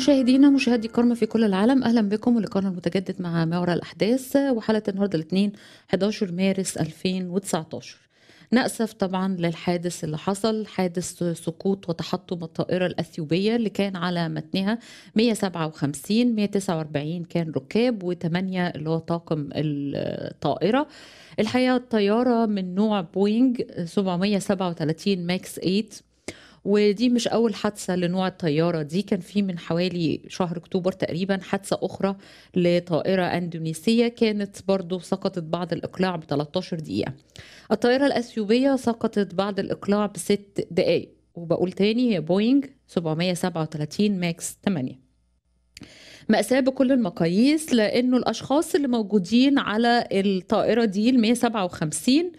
مشاهدينا مشاهدي كرمه في كل العالم اهلا بكم ولقاءنا المتجدد مع ما وراء الاحداث وحلقه النهارده الاثنين 11 مارس 2019 نأسف طبعا للحادث اللي حصل حادث سقوط وتحطم الطائرة الأثيوبية اللي كان على متنها 157 149 كان ركاب و8 اللي هو طاقم الطائرة الحقيقة الطيارة من نوع بوينج 737 ماكس 8 ودي مش أول حادثة لنوع الطيارة دي كان في من حوالي شهر أكتوبر تقريبا حادثة أخرى لطائرة أندونيسية كانت برضو سقطت بعد الإقلاع ب 13 دقيقة الطائرة الأثيوبية سقطت بعد الإقلاع بست دقايق وبقول تاني هي بوينج 737 ماكس 8 مأساة بكل المقاييس لأنه الأشخاص اللي موجودين على الطائرة دي ال 157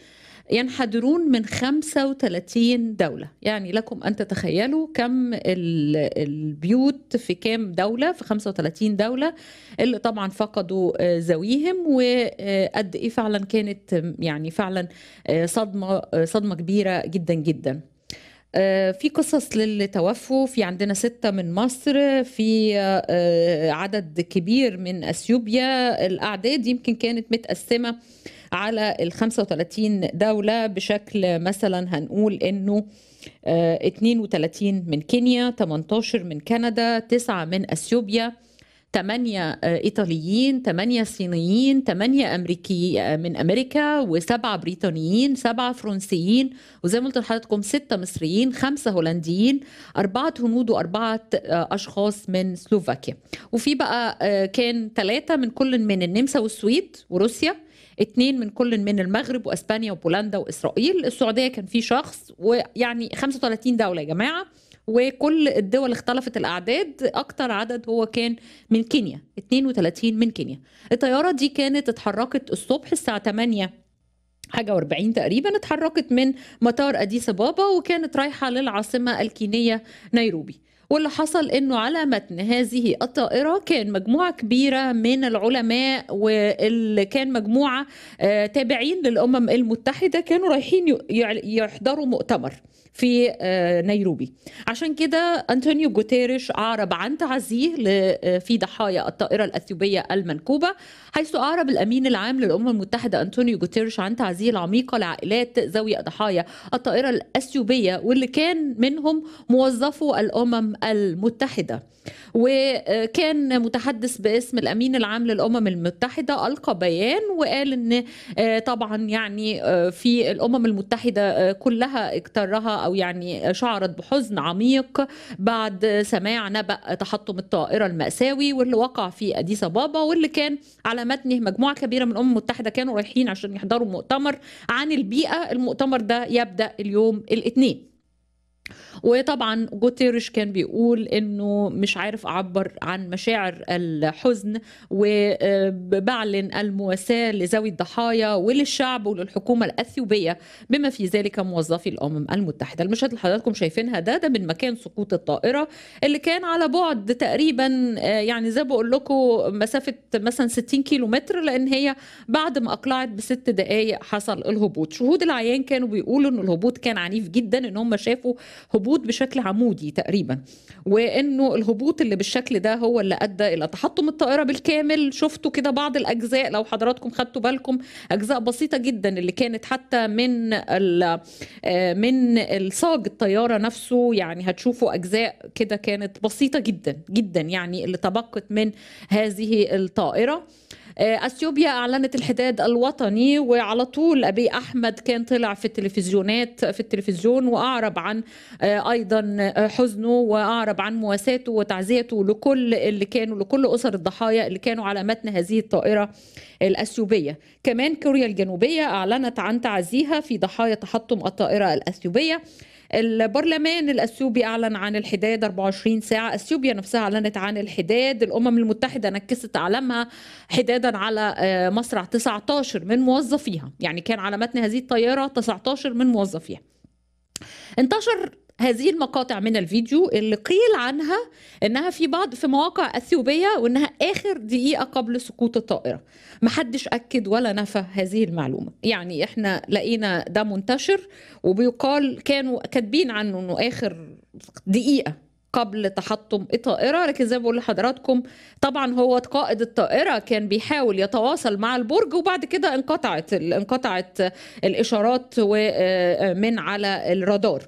ينحدرون من 35 دولة يعني لكم أن تتخيلوا كم البيوت في كام دولة في 35 دولة اللي طبعا فقدوا زويهم آه، وقد إيه فعلا كانت يعني فعلا آه، صدمة آه، صدمة كبيرة جدا جدا في قصص للي توفوا في عندنا ستة من مصر في عدد كبير من أثيوبيا الأعداد يمكن كانت متقسمة على ال 35 دولة بشكل مثلا هنقول انه 32 آه، من كينيا 18 من كندا 9 من اثيوبيا 8 آه، ايطاليين 8 صينيين 8 امريكي آه، من امريكا و7 بريطانيين 7 فرنسيين وزي ما قلت لحضراتكم 6 مصريين 5 هولنديين 4 هنود و4 اشخاص من سلوفاكيا وفي بقى كان 3 من كل من النمسا والسويد وروسيا اثنين من كل من المغرب واسبانيا وبولندا واسرائيل السعوديه كان في شخص ويعني 35 دوله يا جماعه وكل الدول اختلفت الاعداد اكتر عدد هو كان من كينيا 32 من كينيا الطياره دي كانت اتحركت الصبح الساعه 8 حاجة و40 تقريبا اتحركت من مطار أديس أبابا وكانت رايحة للعاصمة الكينية نيروبي واللي حصل انه على متن هذه الطائره كان مجموعه كبيره من العلماء واللي كان مجموعه آه، تابعين للامم المتحده كانوا رايحين يحضروا مؤتمر في آه، نيروبي عشان كده أنطونيو جوتيريش أعرب عن تعزيه آه، في ضحايا الطائرة الأثيوبية المنكوبة حيث أعرب الأمين العام للأمم المتحدة أنطونيو جوتيريش عن تعزيه العميقة لعائلات ذوي ضحايا الطائرة الأثيوبية واللي كان منهم موظفو الأمم المتحدة وكان متحدث باسم الأمين العام للأمم المتحدة ألقى بيان وقال أن آه، طبعا يعني في الأمم المتحدة كلها اكترها او يعني شعرت بحزن عميق بعد سماع نبأ تحطم الطائره المأساوي واللي وقع في اديس بابا واللي كان على متنه مجموعه كبيره من الامم المتحده كانوا رايحين عشان يحضروا مؤتمر عن البيئه المؤتمر ده يبدا اليوم الاثنين وطبعا جوتيرش كان بيقول انه مش عارف اعبر عن مشاعر الحزن وبعلن المواساه لذوي الضحايا وللشعب وللحكومه الاثيوبيه بما في ذلك موظفي الامم المتحده المشهد اللي حضراتكم شايفينها ده ده من مكان سقوط الطائره اللي كان على بعد تقريبا آه، يعني زي بقول لكم مسافه مثلا 60 كيلو متر لان هي بعد ما اقلعت بست دقائق حصل الهبوط شهود العيان كانوا بيقولوا ان الهبوط كان عنيف جدا ان هم شافوا هبوط بشكل عمودي تقريبا وانه الهبوط اللي بالشكل ده هو اللي ادى الى تحطم الطائره بالكامل شفتوا كده بعض الاجزاء لو حضراتكم خدتوا بالكم اجزاء بسيطه جدا اللي كانت حتى من آه، من الصاج الطياره نفسه يعني هتشوفوا اجزاء كده كانت بسيطه جدا جدا يعني اللي تبقت من هذه الطائره آه، اثيوبيا اعلنت الحداد الوطني وعلى طول ابي احمد كان طلع في التلفزيونات في التلفزيون واعرب عن آه، ايضا آه، حزنه واعرب عن مواساته وتعزيته لكل اللي كانوا لكل اسر الضحايا اللي كانوا على متن هذه الطائره الاثيوبيه كمان كوريا الجنوبيه اعلنت عن تعزيها في ضحايا تحطم الطائره الاثيوبيه البرلمان الاثيوبي اعلن عن الحداد 24 ساعه اثيوبيا نفسها اعلنت عن الحداد الامم المتحده نكست علمها حدادا على آه، مصرع 19 من موظفيها يعني كان على متن هذه الطياره 19 من موظفيها انتشر هذه المقاطع من الفيديو اللي قيل عنها انها في بعض في مواقع اثيوبيه وانها اخر دقيقه قبل سقوط الطائره محدش اكد ولا نفى هذه المعلومه يعني احنا لقينا ده منتشر وبيقال كانوا كاتبين عنه انه اخر دقيقه قبل تحطم الطائرة لكن زي ما بقول لحضراتكم طبعا هو قائد الطائرة كان بيحاول يتواصل مع البرج وبعد كده انقطعت انقطعت الإشارات آه، آه، من على الرادار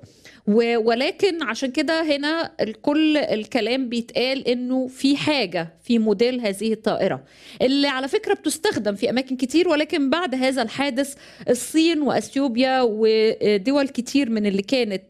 ولكن عشان كده هنا كل الكلام بيتقال انه في حاجه في موديل هذه الطائره اللي على فكره بتستخدم في اماكن كتير ولكن بعد هذا الحادث الصين واثيوبيا ودول كتير من اللي كانت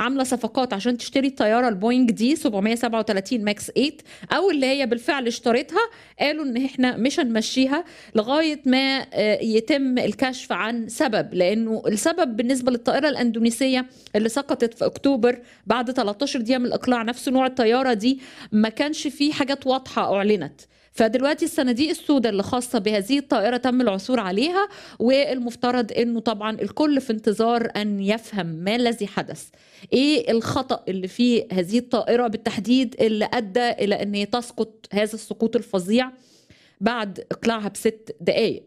عامله صفقات عشان تشتري الطياره البوينج دي 737 ماكس 8 او اللي هي بالفعل اشترتها قالوا ان احنا مش هنمشيها لغايه ما آه، يتم الكشف عن سبب لانه السبب بالنسبه للطائره الاندونيسيه اللي سقطت في اكتوبر بعد 13 دقيقه من الاقلاع نفس نوع الطياره دي ما كانش في حاجات واضحه اعلنت فدلوقتي الصناديق السوداء اللي خاصه بهذه الطائره تم العثور عليها والمفترض انه طبعا الكل في انتظار ان يفهم ما الذي حدث ايه الخطا اللي في هذه الطائره بالتحديد اللي ادى الى ان تسقط هذا السقوط الفظيع بعد اقلاعها بست دقائق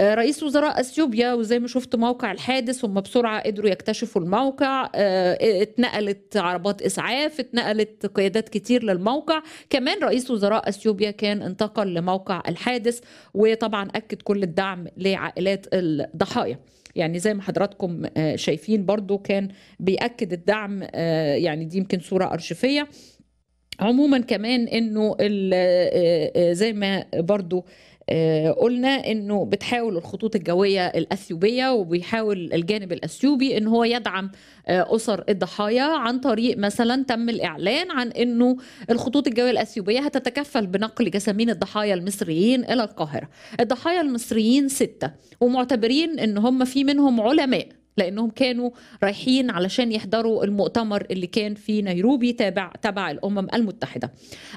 آه، رئيس وزراء اثيوبيا وزي ما شفت موقع الحادث هم بسرعه قدروا يكتشفوا الموقع آه، اتنقلت عربات اسعاف اتنقلت قيادات كتير للموقع كمان رئيس وزراء اثيوبيا كان انتقل لموقع الحادث وطبعا اكد كل الدعم لعائلات الضحايا يعني زي ما حضراتكم آه، شايفين برضو كان بيأكد الدعم يعني دي يمكن صورة أرشفية عموما كمان انه زي ما برضو آه، قلنا انه بتحاول الخطوط الجويه الاثيوبيه وبيحاول الجانب الاثيوبي ان هو يدعم آه، اسر الضحايا عن طريق مثلا تم الاعلان عن انه الخطوط الجويه الاثيوبيه هتتكفل بنقل جسامين الضحايا المصريين الى القاهره. الضحايا المصريين سته ومعتبرين ان هم في منهم علماء لانهم كانوا رايحين علشان يحضروا المؤتمر اللي كان في نيروبي تابع تبع الامم المتحده.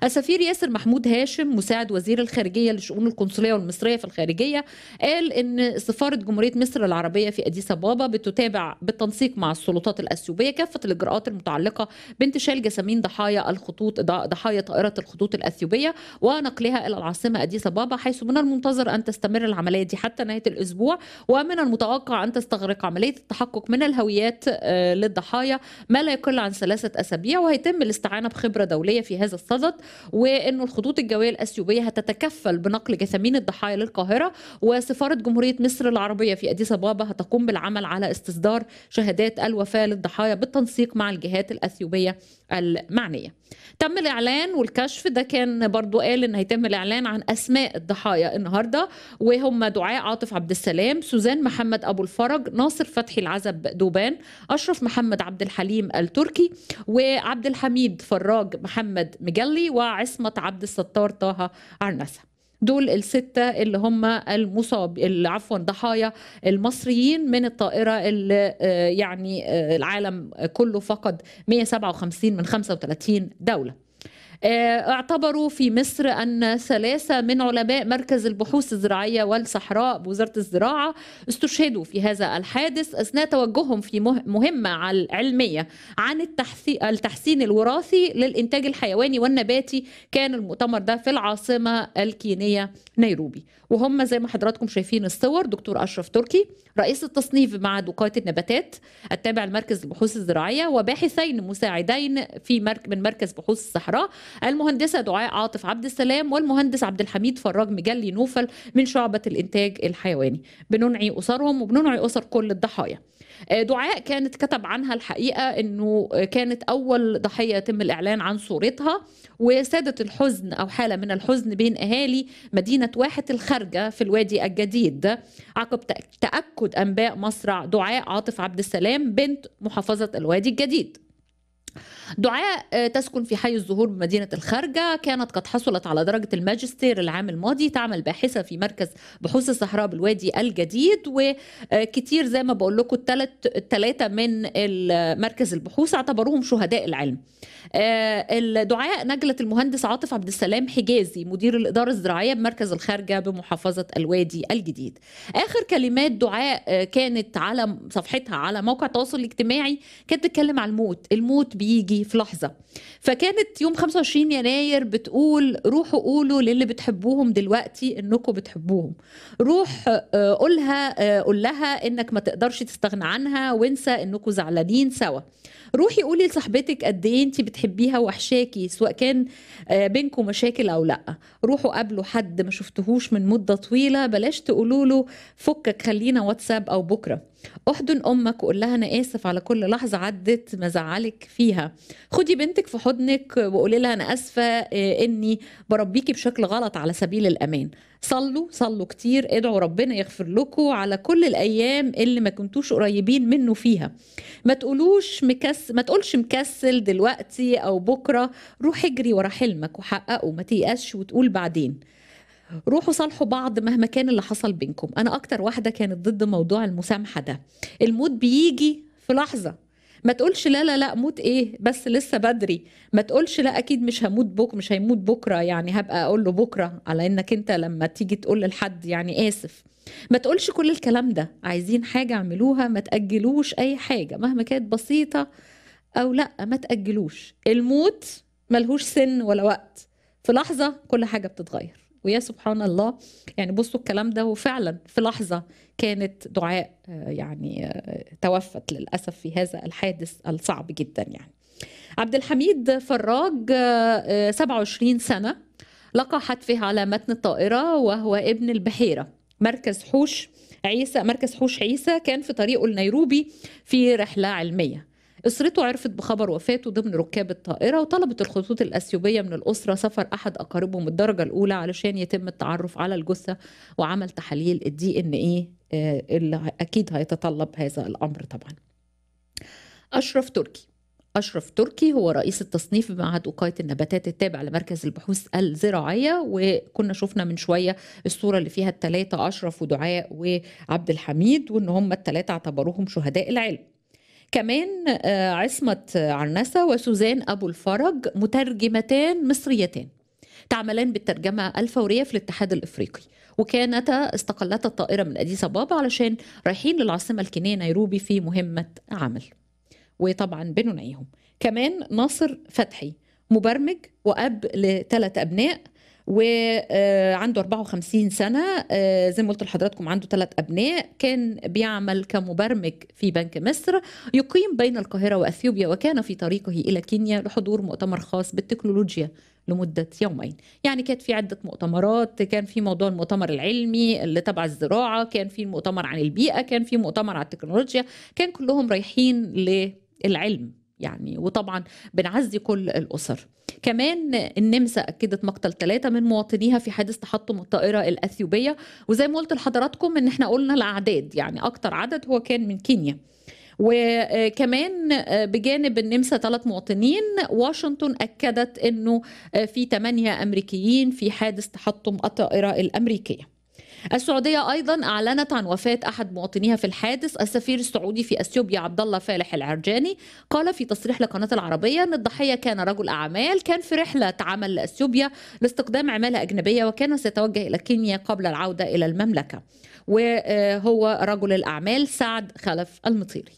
السفير ياسر محمود هاشم مساعد وزير الخارجيه لشؤون القنصليه والمصريه في الخارجيه قال ان سفاره جمهوريه مصر العربيه في اديس ابابا بتتابع بالتنسيق مع السلطات الاثيوبيه كافه الاجراءات المتعلقه بانتشال جسامين ضحايا الخطوط ضحايا طائره الخطوط الاثيوبيه ونقلها الى العاصمه اديس ابابا حيث من المنتظر ان تستمر العمليه دي حتى نهايه الاسبوع ومن المتوقع ان تستغرق عمليه التحقق من الهويات آه، للضحايا ما لا يقل عن ثلاثة أسابيع وهيتم الاستعانة بخبرة دولية في هذا الصدد وأنه الخطوط الجوية الأثيوبية هتتكفل بنقل جثامين الضحايا للقاهرة وسفارة جمهورية مصر العربية في أديس أبابا هتقوم بالعمل على استصدار شهادات الوفاة للضحايا بالتنسيق مع الجهات الأثيوبية المعنية تم الإعلان والكشف ده كان برضو قال أن هيتم الإعلان عن أسماء الضحايا النهاردة وهم دعاء عاطف عبد السلام سوزان محمد أبو الفرج ناصر فتحي فتحي العزب دوبان أشرف محمد عبد الحليم التركي وعبد الحميد فراج محمد مجلي وعصمة عبد الستار طه عرنسة دول الستة اللي هم المصاب عفوا ضحايا المصريين من الطائرة اللي آه، يعني آه، العالم كله فقد 157 من 35 دولة آه، اعتبروا في مصر أن ثلاثة من علماء مركز البحوث الزراعية والصحراء بوزارة الزراعة استشهدوا في هذا الحادث أثناء توجههم في مهمة علمية عن التحسين الوراثي للإنتاج الحيواني والنباتي كان المؤتمر ده في العاصمة الكينية نيروبي وهم زي ما حضراتكم شايفين الصور دكتور أشرف تركي رئيس التصنيف مع دقات النباتات التابع لمركز البحوث الزراعية وباحثين مساعدين في مرك من مركز بحوث الصحراء المهندسة دعاء عاطف عبد السلام والمهندس عبد الحميد فراج مجلي نوفل من شعبة الإنتاج الحيواني بننعي أسرهم وبننعي أسر كل الضحايا آه، دعاء كانت كتب عنها الحقيقة أنه آه، كانت أول ضحية يتم الإعلان عن صورتها وسادت الحزن أو حالة من الحزن بين أهالي مدينة واحة الخارجة في الوادي الجديد عقب تأكد أنباء مصرع دعاء عاطف عبد السلام بنت محافظة الوادي الجديد دعاء آه، تسكن في حي الزهور بمدينة الخارجة كانت قد حصلت على درجة الماجستير العام الماضي تعمل باحثة في مركز بحوث الصحراء بالوادي الجديد وكتير آه، زي ما بقول لكم الثلاثة من مركز البحوث اعتبروهم شهداء العلم آه، الدعاء نجلت المهندس عاطف عبد السلام حجازي مدير الإدارة الزراعية بمركز الخارجة بمحافظة الوادي الجديد آخر كلمات دعاء كانت على صفحتها على موقع التواصل الاجتماعي كانت بتتكلم عن الموت الموت بي بيجي في لحظه فكانت يوم 25 يناير بتقول روحوا قولوا للي بتحبوهم دلوقتي انكم بتحبوهم روح آه، قولها آه، قول لها انك ما تقدرش تستغنى عنها وانسى انكم زعلانين سوا روحي قولي لصاحبتك قد ايه انت بتحبيها وحشاكي سواء كان آه، بينكم مشاكل او لا روحوا قابلوا حد ما شفتهوش من مده طويله بلاش تقولوا له فكك خلينا واتساب او بكره احضن امك وقول لها انا اسف على كل لحظه عدت ما زعلك فيها خدي بنتك في حضنك وقولي لها انا اسفه آه، اني بربيكي بشكل غلط على سبيل الامان صلوا صلوا كتير ادعوا ربنا يغفر لكم على كل الايام اللي ما كنتوش قريبين منه فيها ما تقولوش مكس ما تقولش مكسل دلوقتي او بكره روح اجري ورا حلمك وحققه ما تيأسش وتقول بعدين روحوا صالحوا بعض مهما كان اللي حصل بينكم انا اكتر واحده كانت ضد موضوع المسامحه ده الموت بيجي في لحظه ما تقولش لا لا لا موت ايه بس لسه بدري ما تقولش لا اكيد مش هموت بكره مش هيموت بكره يعني هبقى اقول له بكره على انك انت لما تيجي تقول لحد يعني اسف ما تقولش كل الكلام ده عايزين حاجه اعملوها ما تاجلوش اي حاجه مهما كانت بسيطه او لا ما تاجلوش الموت ملهوش سن ولا وقت في لحظه كل حاجه بتتغير ويا سبحان الله يعني بصوا الكلام ده وفعلا في لحظه كانت دعاء آه، يعني آه، توفت للاسف في هذا الحادث الصعب جدا يعني عبد الحميد فراج 27 آه، سنه لقى حتفه على متن الطائره وهو ابن البحيره مركز حوش عيسى مركز حوش عيسى كان في طريقه لنيروبي في رحله علميه أسرته عرفت بخبر وفاته ضمن ركاب الطائرة وطلبت الخطوط الأثيوبية من الأسرة سفر أحد أقاربهم الدرجة الأولى علشان يتم التعرف على الجثة وعمل تحاليل الدي إن اي آه، اللي أكيد هيتطلب هذا الأمر طبعا أشرف تركي أشرف تركي هو رئيس التصنيف بمعهد وقاية النباتات التابع لمركز البحوث الزراعية وكنا شفنا من شوية الصورة اللي فيها الثلاثه أشرف ودعاء وعبد الحميد وإن هم الثلاثه اعتبروهم شهداء العلم كمان آه، عصمة عرنسة وسوزان أبو الفرج مترجمتان مصريتان تعملان بالترجمة الفورية في الاتحاد الإفريقي وكانتا استقلتا الطائرة من أديس أبابا علشان رايحين للعاصمة الكينية نيروبي في مهمة عمل وطبعا بنو كمان ناصر فتحي مبرمج وأب لثلاث أبناء وعنده 54 سنة آه، زي ما قلت لحضراتكم عنده ثلاث أبناء كان بيعمل كمبرمج في بنك مصر يقيم بين القاهرة وأثيوبيا وكان في طريقه إلى كينيا لحضور مؤتمر خاص بالتكنولوجيا لمدة يومين يعني كانت في عدة مؤتمرات كان في موضوع المؤتمر العلمي اللي تبع الزراعة كان في مؤتمر عن البيئة كان في مؤتمر على التكنولوجيا كان كلهم رايحين للعلم يعني وطبعا بنعزي كل الأسر كمان النمسا أكدت مقتل ثلاثة من مواطنيها في حادث تحطم الطائرة الأثيوبية وزي ما قلت لحضراتكم إن احنا قلنا الأعداد يعني أكتر عدد هو كان من كينيا وكمان بجانب النمسا ثلاث مواطنين واشنطن اكدت انه في ثمانيه امريكيين في حادث تحطم الطائره الامريكيه السعودية أيضا أعلنت عن وفاة أحد مواطنيها في الحادث السفير السعودي في أثيوبيا عبد الله فالح العرجاني قال في تصريح لقناة العربية أن الضحية كان رجل أعمال كان في رحلة عمل لأثيوبيا لاستقدام عمالة أجنبية وكان سيتوجه إلى كينيا قبل العودة إلى المملكة وهو رجل الأعمال سعد خلف المطيري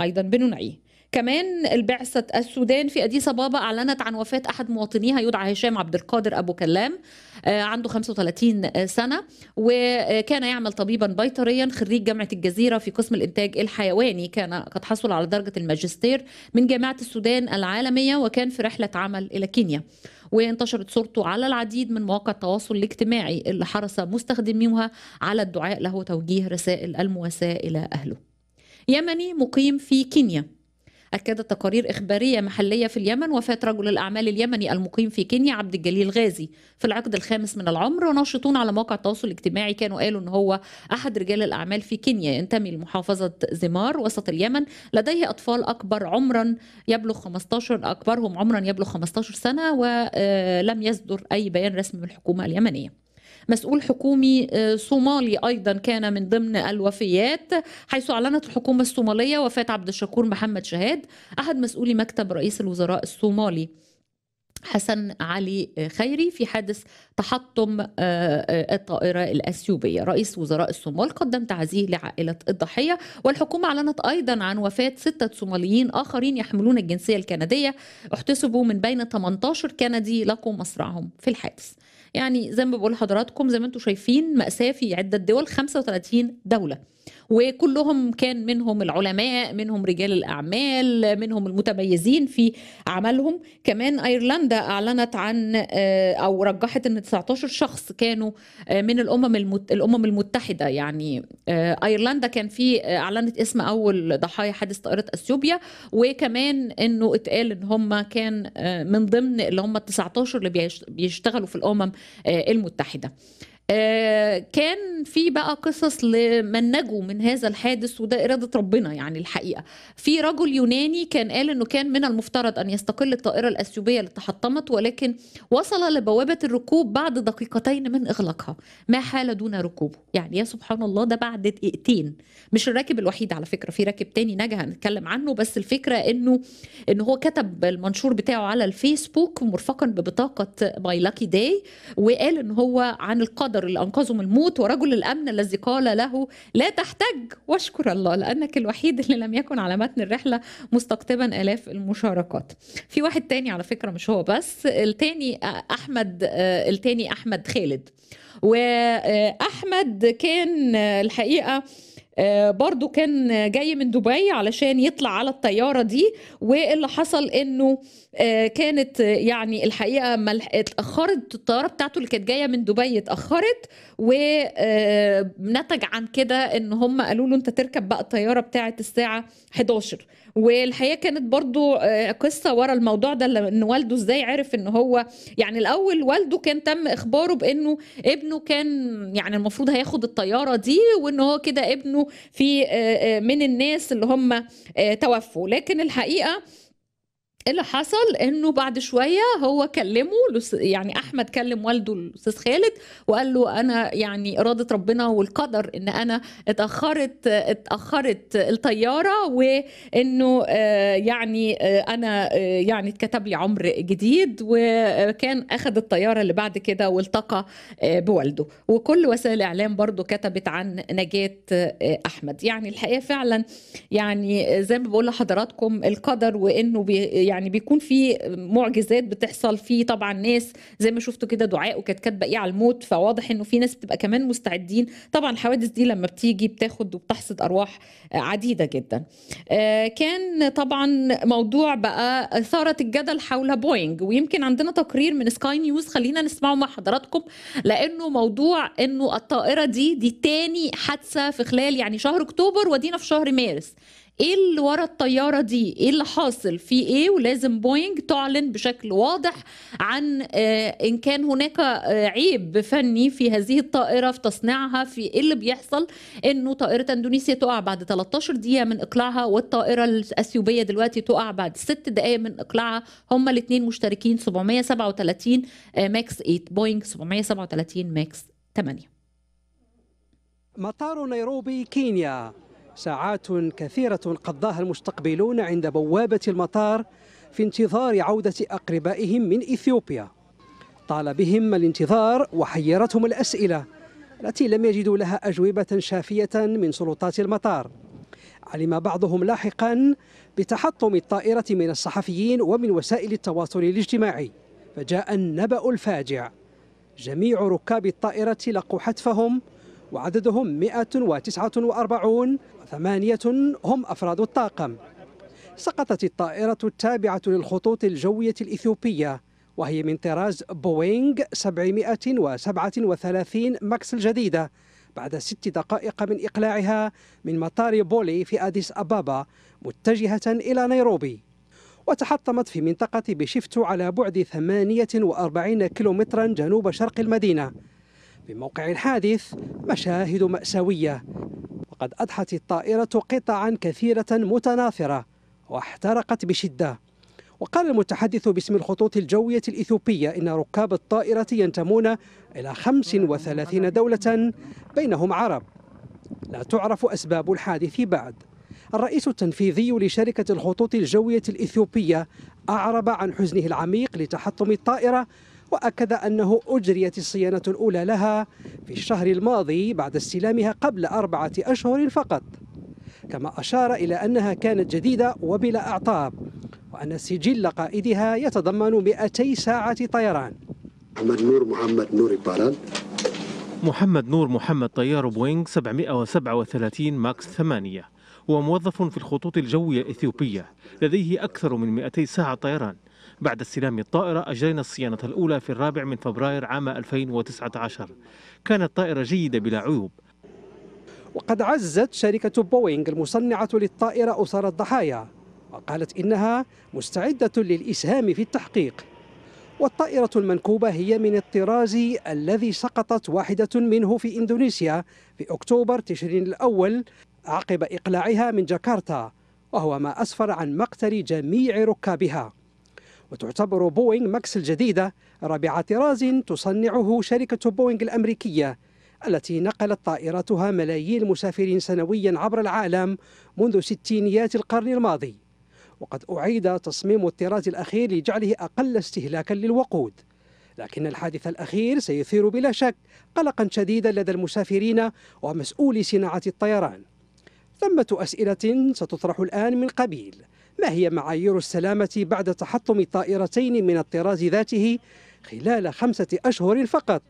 أيضا بننعيه كمان البعثة السودان في أديس أبابا أعلنت عن وفاة أحد مواطنيها يدعى هشام عبد القادر أبو كلام آه، عنده 35 سنة وكان يعمل طبيبا بيطريا خريج جامعة الجزيرة في قسم الإنتاج الحيواني كان قد حصل على درجة الماجستير من جامعة السودان العالمية وكان في رحلة عمل إلى كينيا وانتشرت صورته على العديد من مواقع التواصل الاجتماعي اللي حرص مستخدميها على الدعاء له توجيه رسائل المواساة إلى أهله يمني مقيم في كينيا أكدت تقارير إخبارية محلية في اليمن وفاة رجل الأعمال اليمني المقيم في كينيا عبد الجليل غازي في العقد الخامس من العمر وناشطون على مواقع التواصل الاجتماعي كانوا قالوا أن هو أحد رجال الأعمال في كينيا ينتمي لمحافظة زمار وسط اليمن لديه أطفال أكبر عمرا يبلغ 15 أكبرهم عمرا يبلغ 15 سنة ولم آه، يصدر أي بيان رسمي من الحكومة اليمنية مسؤول حكومي آه، صومالي أيضا كان من ضمن الوفيات حيث أعلنت الحكومة الصومالية وفاة عبد الشكور محمد شهاد أحد مسؤولي مكتب رئيس الوزراء الصومالي حسن علي آه، خيري في حادث تحطم آه، الطائرة الأثيوبية رئيس وزراء الصومال قدم تعزيه لعائلة الضحية والحكومة أعلنت أيضا عن وفاة ستة صوماليين آخرين يحملون الجنسية الكندية احتسبوا من بين 18 كندي لقوا مصرعهم في الحادث يعني زي ما بقول لحضراتكم زي ما انتم شايفين مأساة في عدة دول 35 دولة وكلهم كان منهم العلماء منهم رجال الأعمال منهم المتميزين في عملهم كمان أيرلندا أعلنت عن آه، أو رجحت أن 19 شخص كانوا آه، من الأمم الأمم المتحدة يعني آه، أيرلندا كان في أعلنت اسم أول ضحايا حادث طائرة أثيوبيا وكمان أنه اتقال أن هم كان من ضمن اللي هم ال 19 اللي بيشتغلوا في الأمم المتحدة. آه، كان في بقى قصص لمن نجوا من هذا الحادث وده إرادة ربنا يعني الحقيقة في رجل يوناني كان قال أنه كان من المفترض أن يستقل الطائرة الأثيوبية اللي تحطمت ولكن وصل لبوابة الركوب بعد دقيقتين من إغلاقها ما حال دون ركوبه يعني يا سبحان الله ده بعد دقيقتين مش الراكب الوحيد على فكرة في راكب تاني نجا هنتكلم عنه بس الفكرة أنه أن هو كتب المنشور بتاعه على الفيسبوك مرفقا ببطاقة باي لاكي داي وقال أن هو عن القدر القدر اللي أنقذه من الموت ورجل الأمن الذي قال له لا تحتج واشكر الله لأنك الوحيد اللي لم يكن على متن الرحلة مستقطبا آلاف المشاركات في واحد تاني على فكرة مش هو بس التاني أحمد آه، التاني أحمد خالد وأحمد كان آه، الحقيقة آه، برضو كان جاي من دبي علشان يطلع على الطيارة دي واللي حصل انه آه، كانت يعني الحقيقة ملح... اتأخرت الطيارة بتاعته اللي كانت جاية من دبي اتأخرت ونتج آه، عن كده ان هم قالوا له انت تركب بقى الطيارة بتاعت الساعة 11 والحقيقه كانت برضو آه، قصه ورا الموضوع ده ان والده ازاي عرف ان هو يعني الاول والده كان تم اخباره بانه ابنه كان يعني المفروض هياخد الطياره دي وان هو كده ابنه في آه، آه، من الناس اللي هم توفوا لكن الحقيقه اللي حصل انه بعد شويه هو كلمه يعني احمد كلم والده الاستاذ خالد وقال له انا يعني اراده ربنا والقدر ان انا اتاخرت اتاخرت الطياره وانه آه، يعني آه، انا آه، يعني اتكتب لي عمر جديد وكان اخذ الطياره اللي بعد كده والتقى بوالده وكل وسائل الاعلام برضو كتبت عن نجاه احمد يعني الحقيقه فعلا يعني زي ما بقول لحضراتكم القدر وانه بي يعني بيكون في معجزات بتحصل في طبعا ناس زي ما شفتوا كده دعاء وكانت كاتبه ايه على الموت فواضح انه في ناس بتبقى كمان مستعدين طبعا الحوادث دي لما بتيجي بتاخد وبتحصد ارواح عديده جدا آه، كان طبعا موضوع بقى اثاره الجدل حول بوينج ويمكن عندنا تقرير من سكاي نيوز خلينا نسمعه مع حضراتكم لانه موضوع انه الطائره دي دي تاني حادثه في خلال يعني شهر اكتوبر ودينا في شهر مارس ايه اللي ورا الطياره دي ايه اللي حاصل في ايه ولازم بوينج تعلن بشكل واضح عن آه، ان كان هناك آه، عيب فني في هذه الطائره في تصنيعها في ايه اللي بيحصل انه طائره اندونيسيا تقع بعد 13 دقيقه من اقلاعها والطائره الاثيوبيه دلوقتي تقع بعد 6 دقائق من اقلاعها هما الاثنين مشتركين 737 آه، ماكس 8 بوينج 737 ماكس 8 مطار نيروبي كينيا ساعات كثيرة قضاها المستقبلون عند بوابة المطار في انتظار عودة أقربائهم من إثيوبيا طال بهم الانتظار وحيرتهم الأسئلة التي لم يجدوا لها أجوبة شافية من سلطات المطار علم بعضهم لاحقا بتحطم الطائرة من الصحفيين ومن وسائل التواصل الاجتماعي فجاء النبأ الفاجع جميع ركاب الطائرة لقوا حتفهم وعددهم 149 ثمانية هم أفراد الطاقم سقطت الطائرة التابعة للخطوط الجوية الإثيوبية وهي من طراز بوينغ 737 ماكس الجديدة بعد ست دقائق من إقلاعها من مطار بولي في أديس أبابا متجهة إلى نيروبي وتحطمت في منطقة بشفتو على بعد 48 كيلومترا جنوب شرق المدينة في موقع الحادث مشاهد مأساوية وقد أضحت الطائرة قطعا كثيرة متناثرة واحترقت بشدة وقال المتحدث باسم الخطوط الجوية الإثيوبية إن ركاب الطائرة ينتمون إلى 35 دولة بينهم عرب لا تعرف أسباب الحادث بعد الرئيس التنفيذي لشركة الخطوط الجوية الإثيوبية أعرب عن حزنه العميق لتحطم الطائرة وأكد أنه أجريت الصيانة الأولى لها في الشهر الماضي بعد استلامها قبل أربعة أشهر فقط كما أشار إلى أنها كانت جديدة وبلا أعطاب وأن سجل قائدها يتضمن 200 ساعة طيران محمد نور محمد نور باران محمد نور محمد طيار بوينغ 737 ماكس 8 هو موظف في الخطوط الجوية الإثيوبية لديه أكثر من 200 ساعة طيران بعد استلام الطائرة أجرينا الصيانة الأولى في الرابع من فبراير عام 2019 كانت طائرة جيدة بلا عيوب وقد عزت شركة بوينغ المصنعة للطائرة أسر الضحايا وقالت إنها مستعدة للإسهام في التحقيق والطائرة المنكوبة هي من الطراز الذي سقطت واحدة منه في إندونيسيا في أكتوبر تشرين الأول عقب إقلاعها من جاكرتا وهو ما أسفر عن مقتل جميع ركابها وتعتبر بوينغ ماكس الجديدة رابع طراز تصنعه شركة بوينغ الأمريكية التي نقلت طائراتها ملايين المسافرين سنويا عبر العالم منذ ستينيات القرن الماضي وقد أعيد تصميم الطراز الأخير لجعله أقل استهلاكا للوقود لكن الحادث الأخير سيثير بلا شك قلقا شديدا لدى المسافرين ومسؤولي صناعة الطيران ثمة أسئلة ستطرح الآن من قبيل ما هي معايير السلامة بعد تحطم طائرتين من الطراز ذاته خلال خمسة أشهر فقط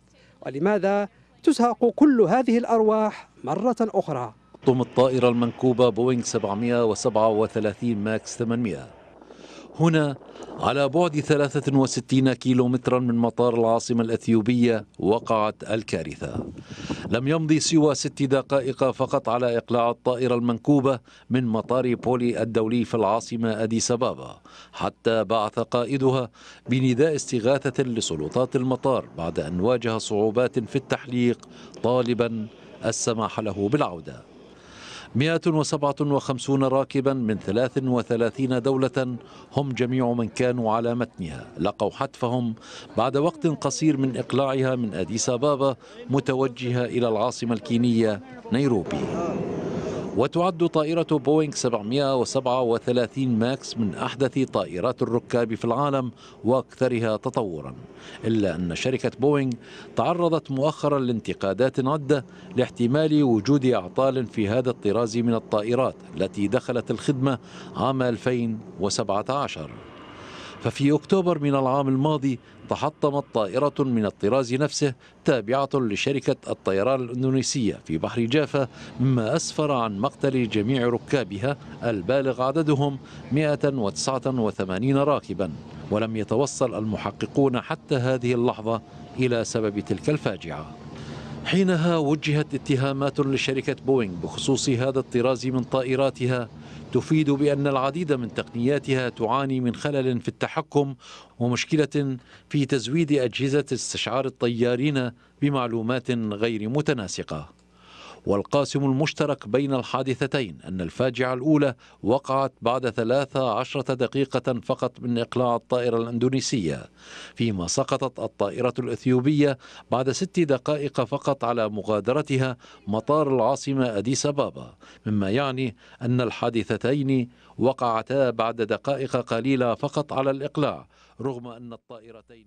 ولماذا تسهق كل هذه الأرواح مرة أخرى؟ طم الطائرة المنكوبة بوينغ 737 ماكس 800 هنا على بعد 63 كيلو مترا من مطار العاصمة الأثيوبية وقعت الكارثة لم يمضي سوى ست دقائق فقط على إقلاع الطائرة المنكوبة من مطار بولي الدولي في العاصمة أديس أبابا حتى بعث قائدها بنداء استغاثة لسلطات المطار بعد أن واجه صعوبات في التحليق طالبا السماح له بالعوده 157 راكبا من 33 دولة هم جميع من كانوا على متنها لقوا حتفهم بعد وقت قصير من إقلاعها من أديس أبابا متوجهة إلى العاصمة الكينية نيروبي وتعد طائرة بوينغ 737 ماكس من أحدث طائرات الركاب في العالم وأكثرها تطورا إلا أن شركة بوينغ تعرضت مؤخرا لانتقادات عدة لاحتمال وجود أعطال في هذا الطراز من الطائرات التي دخلت الخدمة عام 2017 ففي أكتوبر من العام الماضي تحطمت طائرة من الطراز نفسه تابعة لشركة الطيران الإندونيسية في بحر جافا مما أسفر عن مقتل جميع ركابها البالغ عددهم 189 راكبا ولم يتوصل المحققون حتى هذه اللحظة إلى سبب تلك الفاجعة حينها وجهت اتهامات لشركة بوينغ بخصوص هذا الطراز من طائراتها تفيد بأن العديد من تقنياتها تعاني من خلل في التحكم ومشكلة في تزويد أجهزة استشعار الطيارين بمعلومات غير متناسقة والقاسم المشترك بين الحادثتين أن الفاجعة الأولى وقعت بعد 13 دقيقة فقط من إقلاع الطائرة الأندونيسية فيما سقطت الطائرة الأثيوبية بعد ست دقائق فقط على مغادرتها مطار العاصمة أديس أبابا مما يعني أن الحادثتين وقعتا بعد دقائق قليلة فقط على الإقلاع رغم أن الطائرتين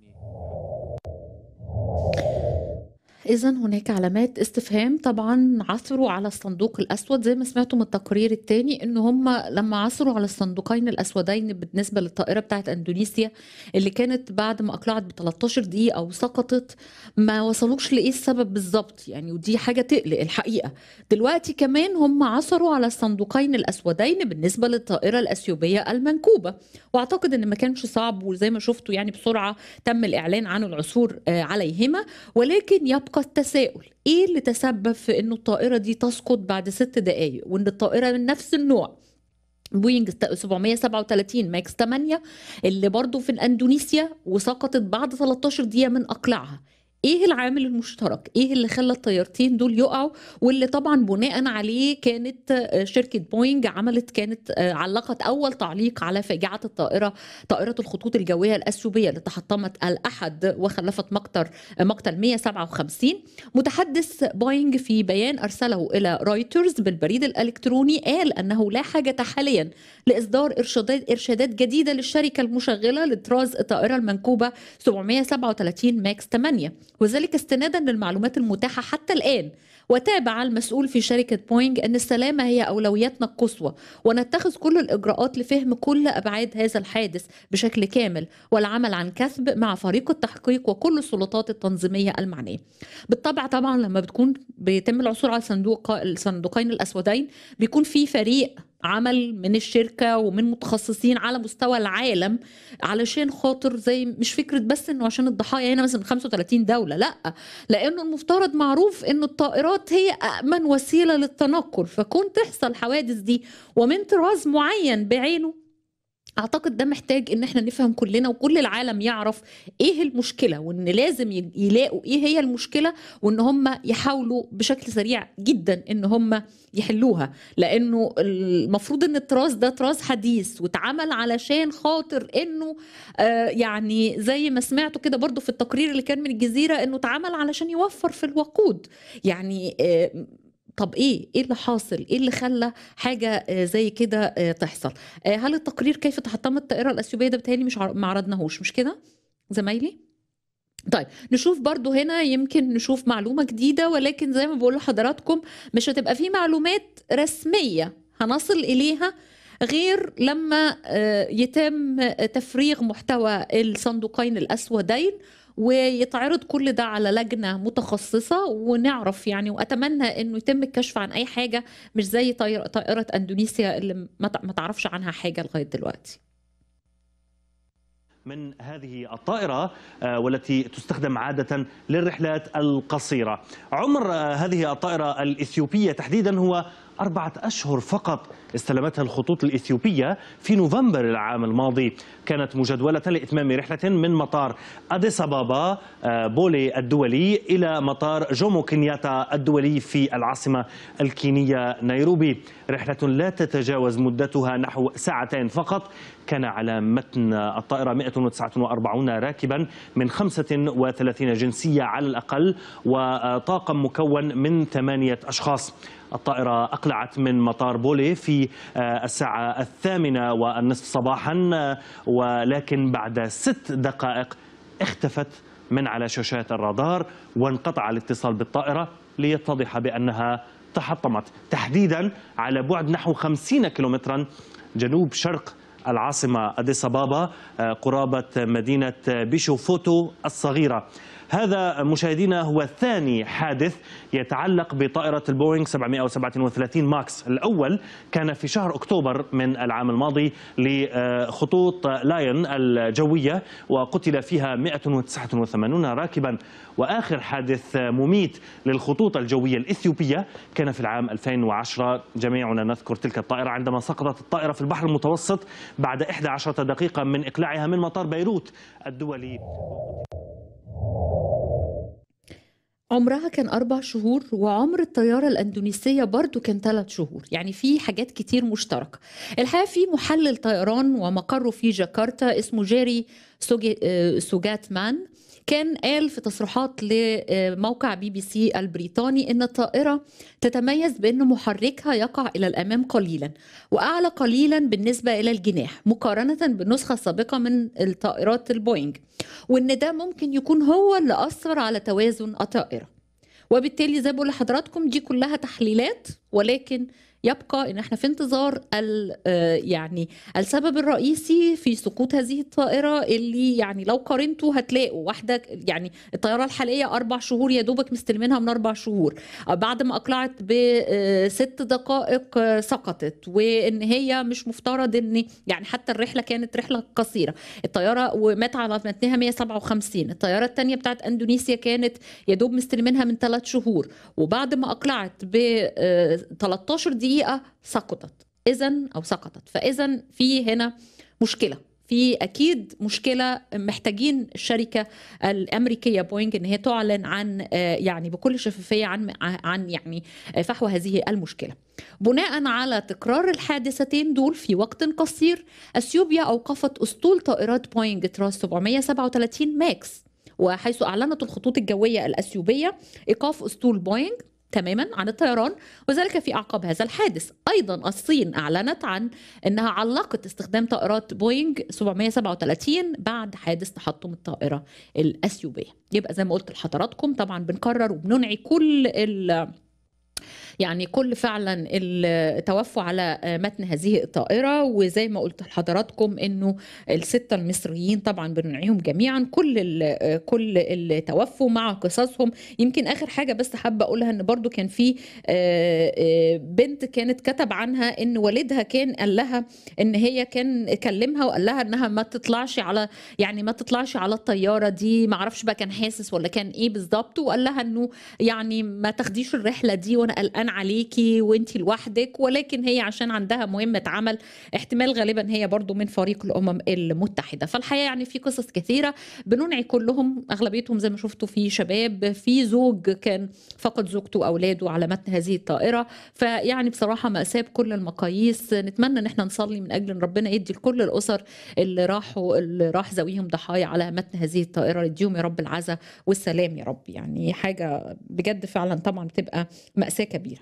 إذا هناك علامات استفهام طبعا عثروا على الصندوق الأسود زي ما سمعتوا من التقرير الثاني إن هم لما عثروا على الصندوقين الأسودين بالنسبة للطائرة بتاعت أندونيسيا اللي كانت بعد ما أقلعت ب 13 دقيقة وسقطت ما وصلوش لإيه السبب بالظبط يعني ودي حاجة تقلق الحقيقة دلوقتي كمان هم عثروا على الصندوقين الأسودين بالنسبة للطائرة الأثيوبية المنكوبة وأعتقد إن ما كانش صعب وزي ما شفتوا يعني بسرعة تم الإعلان عن العثور آه، عليهما ولكن يبقى يبقى التساؤل ايه اللي تسبب في انه الطائره دي تسقط بعد ست دقائق وان الطائره من نفس النوع بوينج 737 ماكس 8 اللي برضه في اندونيسيا وسقطت بعد 13 دقيقه من اقلاعها ايه العامل المشترك ايه اللي خلى الطيارتين دول يقعوا واللي طبعا بناء عليه كانت آه، شركه بوينج عملت كانت آه، علقت اول تعليق على فاجعه الطائره طائره الخطوط الجويه الاثيوبيه اللي تحطمت الاحد وخلفت مقتل مقتل 157 متحدث بوينج في بيان ارسله الى رويترز بالبريد الالكتروني قال انه لا حاجه حاليا لإصدار إرشادات إرشادات جديدة للشركة المشغلة لطراز الطائرة المنكوبة 737 ماكس 8 وذلك استنادا للمعلومات المتاحة حتى الآن وتابع المسؤول في شركة بوينج أن السلامة هي أولوياتنا القصوى ونتخذ كل الإجراءات لفهم كل أبعاد هذا الحادث بشكل كامل والعمل عن كثب مع فريق التحقيق وكل السلطات التنظيمية المعنية بالطبع طبعا لما بتكون بيتم العثور على صندوق الصندوقين الأسودين بيكون في فريق عمل من الشركه ومن متخصصين على مستوى العالم علشان خاطر زي مش فكره بس انه عشان الضحايا هنا مثلا من 35 دوله لا لانه المفترض معروف انه الطائرات هي امن وسيله للتنقل فكون تحصل حوادث دي ومن طراز معين بعينه اعتقد ده محتاج ان احنا نفهم كلنا وكل العالم يعرف ايه المشكله وان لازم يلاقوا ايه هي المشكله وان هم يحاولوا بشكل سريع جدا ان هم يحلوها لانه المفروض ان التراث ده تراث حديث واتعمل علشان خاطر انه آه، يعني زي ما سمعتوا كده برضو في التقرير اللي كان من الجزيره انه اتعمل علشان يوفر في الوقود يعني آه، طب ايه ايه اللي حاصل ايه اللي خلى حاجه آه، زي كده آه، تحصل آه، هل التقرير كيف تحطمت الطائره الاثيوبيه ده بتهيألي مش ما عرضناهوش مش كده زمايلي طيب نشوف برضو هنا يمكن نشوف معلومه جديده ولكن زي ما بقول لحضراتكم مش هتبقى في معلومات رسميه هنصل اليها غير لما يتم تفريغ محتوى الصندوقين الاسودين ويتعرض كل ده على لجنه متخصصه ونعرف يعني واتمنى انه يتم الكشف عن اي حاجه مش زي طائره اندونيسيا اللي ما تعرفش عنها حاجه لغايه دلوقتي من هذه الطائرة آه، والتي تستخدم عادة للرحلات القصيرة عمر آه، هذه الطائرة الإثيوبية تحديدا هو أربعة أشهر فقط استلمتها الخطوط الإثيوبية في نوفمبر العام الماضي كانت مجدولة لإتمام رحلة من مطار أديس أبابا آه، بولي الدولي إلى مطار جومو كينياتا الدولي في العاصمة الكينية نيروبي رحلة لا تتجاوز مدتها نحو ساعتين فقط كان على متن الطائرة 149 راكبا من 35 جنسية على الأقل وطاقم مكون من ثمانية أشخاص الطائرة أقلعت من مطار بولي في آه، الساعة الثامنة والنصف صباحا آه، ولكن بعد ست دقائق اختفت من على شاشات الرادار وانقطع الاتصال بالطائرة ليتضح بأنها تحطمت تحديدا على بعد نحو 50 كيلومترا جنوب شرق العاصمة أديس أبابا آه، قرابة مدينة بيشوفوتو الصغيرة هذا مشاهدينا هو ثاني حادث يتعلق بطائرة البوينغ 737 ماكس الأول كان في شهر أكتوبر من العام الماضي لخطوط لاين الجوية وقتل فيها 189 راكبا وآخر حادث مميت للخطوط الجوية الإثيوبية كان في العام 2010 جميعنا نذكر تلك الطائرة عندما سقطت الطائرة في البحر المتوسط بعد 11 دقيقة من إقلاعها من مطار بيروت الدولي عمرها كان أربع شهور وعمر الطيارة الأندونيسية برضو كان ثلاث شهور يعني في حاجات كتير مشتركة الحقيقة في محلل طيران ومقره في جاكرتا اسمه جيري آه، سوجات مان كان قال في تصريحات لموقع بي بي سي البريطاني ان الطائره تتميز بان محركها يقع الى الامام قليلا واعلى قليلا بالنسبه الى الجناح مقارنه بالنسخه السابقه من الطائرات البوينج وان ده ممكن يكون هو اللي اثر على توازن الطائره وبالتالي زي بقول لحضراتكم دي كلها تحليلات ولكن يبقى ان احنا في انتظار آه، يعني السبب الرئيسي في سقوط هذه الطائره اللي يعني لو قارنته هتلاقوا واحده يعني الطياره الحاليه اربع شهور يا دوبك مستلمينها من اربع شهور بعد ما اقلعت بست آه، دقائق آه، سقطت وان هي مش مفترض ان يعني حتى الرحله كانت رحله قصيره الطياره ومات على متنها 157 الطياره الثانيه بتاعت اندونيسيا كانت يا دوب مستلمينها من ثلاث شهور وبعد ما اقلعت ب 13 دقيقه الحقيقه سقطت اذا او سقطت فاذا في هنا مشكله في اكيد مشكله محتاجين الشركه الامريكيه بوينج ان هي تعلن عن آه، يعني بكل شفافيه عن عن يعني آه، فحوى هذه المشكله. بناء على تكرار الحادثتين دول في وقت قصير اثيوبيا اوقفت اسطول طائرات بوينج تراس 737 ماكس وحيث اعلنت الخطوط الجويه الاثيوبيه ايقاف اسطول بوينج تماما عن الطيران وذلك في اعقاب هذا الحادث ايضا الصين اعلنت عن انها علقت استخدام طائرات بوينج 737 بعد حادث تحطم الطائره الاثيوبيه يبقى زي ما قلت لحضراتكم طبعا بنكرر وبننعي كل ال يعني كل فعلا توفوا على متن هذه الطائره وزي ما قلت لحضراتكم انه السته المصريين طبعا بننعيهم جميعا كل الـ كل توفوا مع قصصهم يمكن اخر حاجه بس حابه اقولها ان برضو كان في آه، آه، بنت كانت كتب عنها ان والدها كان قال لها ان هي كان كلمها وقال لها انها ما تطلعش على يعني ما تطلعش على الطياره دي ما اعرفش بقى كان حاسس ولا كان ايه بالظبط وقال لها انه يعني ما تاخديش الرحله دي وانا قلقان غضبان عليكي وانت لوحدك ولكن هي عشان عندها مهمه عمل احتمال غالبا هي برضو من فريق الامم المتحده فالحقيقه يعني في قصص كثيره بننعي كلهم اغلبيتهم زي ما شفتوا في شباب في زوج كان فقد زوجته واولاده على متن هذه الطائره فيعني بصراحه ماساه بكل المقاييس نتمنى ان احنا نصلي من اجل ان ربنا يدي لكل الاسر اللي راحوا اللي راح زويهم ضحايا على متن هذه الطائره يديهم يا رب العزه والسلام يا رب يعني حاجه بجد فعلا طبعا بتبقى ماساه كبيره